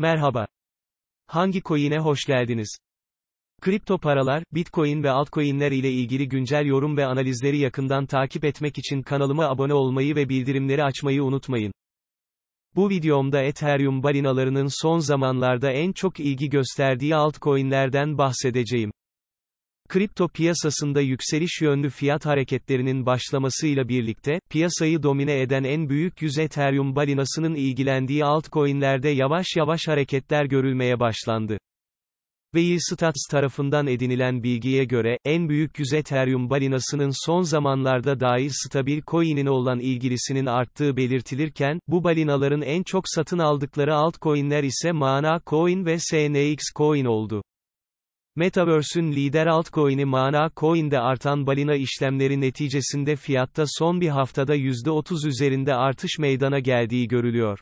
Merhaba. Hangi coin'e hoş geldiniz? Kripto paralar, bitcoin ve altcoin'ler ile ilgili güncel yorum ve analizleri yakından takip etmek için kanalıma abone olmayı ve bildirimleri açmayı unutmayın. Bu videomda Ethereum balinalarının son zamanlarda en çok ilgi gösterdiği altcoin'lerden bahsedeceğim. Kripto piyasasında yükseliş yönlü fiyat hareketlerinin başlamasıyla birlikte, piyasayı domine eden en büyük yüz Ethereum balinasının ilgilendiği altcoin'lerde yavaş yavaş hareketler görülmeye başlandı. Veilstats tarafından edinilen bilgiye göre, en büyük yüz Ethereum balinasının son zamanlarda dair stabil coin'ine olan ilgilisinin arttığı belirtilirken, bu balinaların en çok satın aldıkları altcoin'ler ise Mana Coin ve SNX Coin oldu. Metaverse'ün lider altcoin'i Mana Coin'de artan balina işlemleri neticesinde fiyatta son bir haftada %30 üzerinde artış meydana geldiği görülüyor.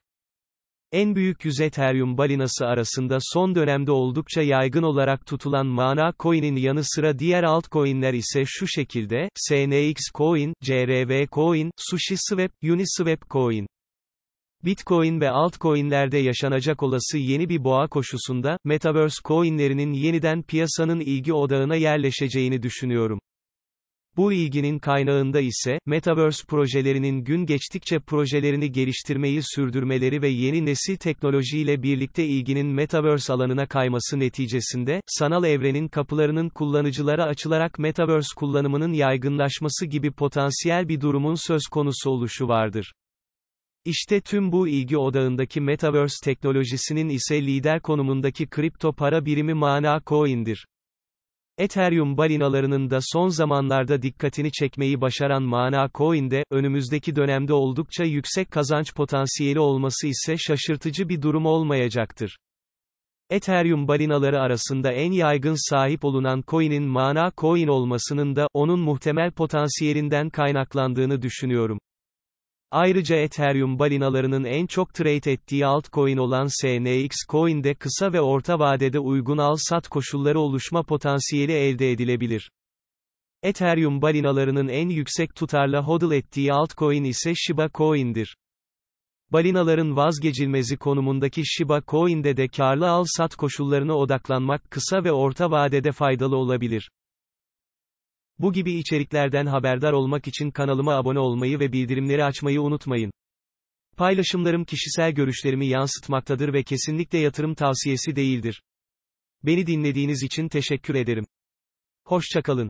En büyük 100 Ethereum balinası arasında son dönemde oldukça yaygın olarak tutulan Mana Coin'in yanı sıra diğer altcoin'ler ise şu şekilde, SNX Coin, CRV Coin, SushiSwap, Uniswap Coin. Bitcoin ve altcoin'lerde yaşanacak olası yeni bir boğa koşusunda, Metaverse coin'lerinin yeniden piyasanın ilgi odağına yerleşeceğini düşünüyorum. Bu ilginin kaynağında ise, Metaverse projelerinin gün geçtikçe projelerini geliştirmeyi sürdürmeleri ve yeni nesil teknolojiyle birlikte ilginin Metaverse alanına kayması neticesinde, sanal evrenin kapılarının kullanıcılara açılarak Metaverse kullanımının yaygınlaşması gibi potansiyel bir durumun söz konusu oluşu vardır. İşte tüm bu ilgi odağındaki Metaverse teknolojisinin ise lider konumundaki kripto para birimi Mana Coin'dir. Ethereum balinalarının da son zamanlarda dikkatini çekmeyi başaran Mana Coin'de, önümüzdeki dönemde oldukça yüksek kazanç potansiyeli olması ise şaşırtıcı bir durum olmayacaktır. Ethereum balinaları arasında en yaygın sahip olunan coin'in Mana Coin olmasının da, onun muhtemel potansiyelinden kaynaklandığını düşünüyorum. Ayrıca Ethereum balinalarının en çok trade ettiği altcoin olan SNX Coin'de kısa ve orta vadede uygun al-sat koşulları oluşma potansiyeli elde edilebilir. Ethereum balinalarının en yüksek tutarla hodl ettiği altcoin ise Shiba Coin'dir. Balinaların vazgeçilmezi konumundaki Shiba Coin'de de karlı al-sat koşullarına odaklanmak kısa ve orta vadede faydalı olabilir. Bu gibi içeriklerden haberdar olmak için kanalıma abone olmayı ve bildirimleri açmayı unutmayın. Paylaşımlarım kişisel görüşlerimi yansıtmaktadır ve kesinlikle yatırım tavsiyesi değildir. Beni dinlediğiniz için teşekkür ederim. Hoşçakalın.